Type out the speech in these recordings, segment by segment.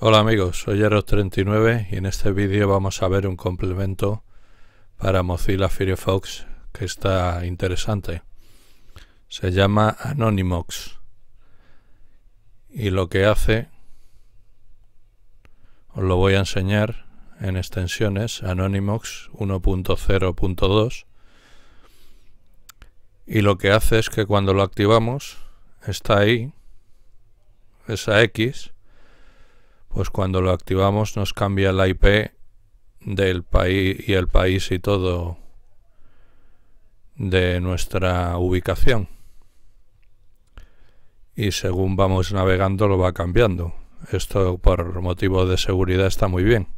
Hola amigos, soy Eros39 y en este vídeo vamos a ver un complemento para Mozilla Firefox que está interesante. Se llama Anonymous y lo que hace os lo voy a enseñar en extensiones Anonymous 1.0.2 y lo que hace es que cuando lo activamos está ahí esa X pues cuando lo activamos nos cambia la IP del país y el país y todo de nuestra ubicación y según vamos navegando lo va cambiando esto por motivo de seguridad está muy bien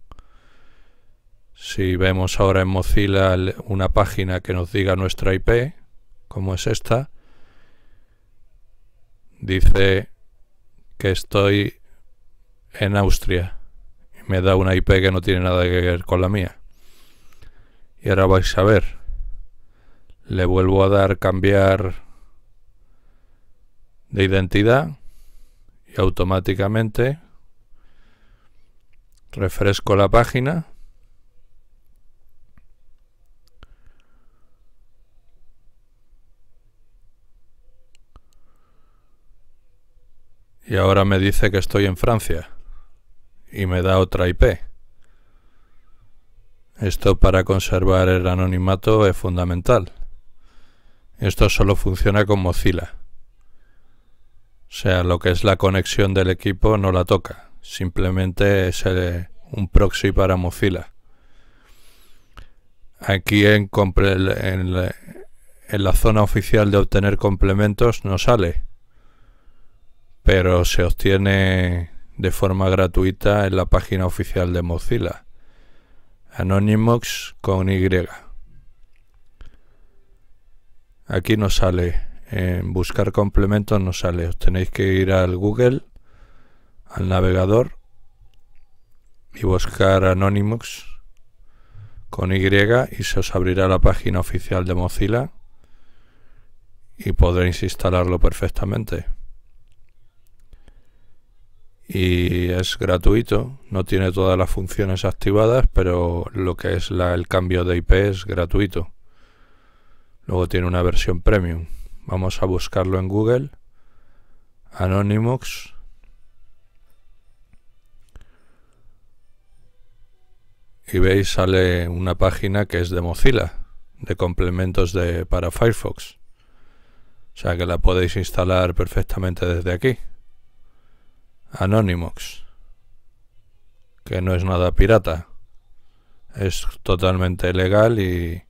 si vemos ahora en Mozilla una página que nos diga nuestra IP como es esta dice que estoy en Austria me da una IP que no tiene nada que ver con la mía. Y ahora vais a ver. Le vuelvo a dar cambiar de identidad y automáticamente refresco la página. Y ahora me dice que estoy en Francia y me da otra IP. Esto para conservar el anonimato es fundamental. Esto solo funciona con Mozilla. O sea, lo que es la conexión del equipo no la toca. Simplemente es eh, un proxy para Mozilla. Aquí en la zona oficial de obtener complementos no sale. Pero se obtiene de forma gratuita en la página oficial de Mozilla, Anonymous con Y. Aquí nos sale, en buscar complementos nos sale, os tenéis que ir al Google, al navegador y buscar Anonymous con Y y se os abrirá la página oficial de Mozilla y podréis instalarlo perfectamente y es gratuito, no tiene todas las funciones activadas, pero lo que es el cambio de IP es gratuito. Luego tiene una versión premium. Vamos a buscarlo en Google. Anonymous. Y veis sale una página que es de Mozilla, de complementos de, para Firefox. O sea que la podéis instalar perfectamente desde aquí. Anonymous, que no es nada pirata. Es totalmente legal y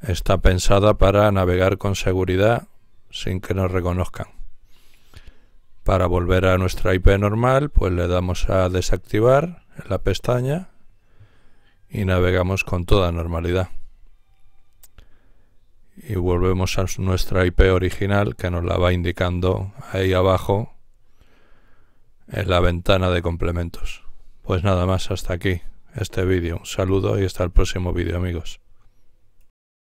está pensada para navegar con seguridad sin que nos reconozcan. Para volver a nuestra IP normal, pues le damos a desactivar la pestaña y navegamos con toda normalidad. Y volvemos a nuestra IP original que nos la va indicando ahí abajo en la ventana de complementos. Pues nada más hasta aquí este vídeo. Un saludo y hasta el próximo vídeo amigos.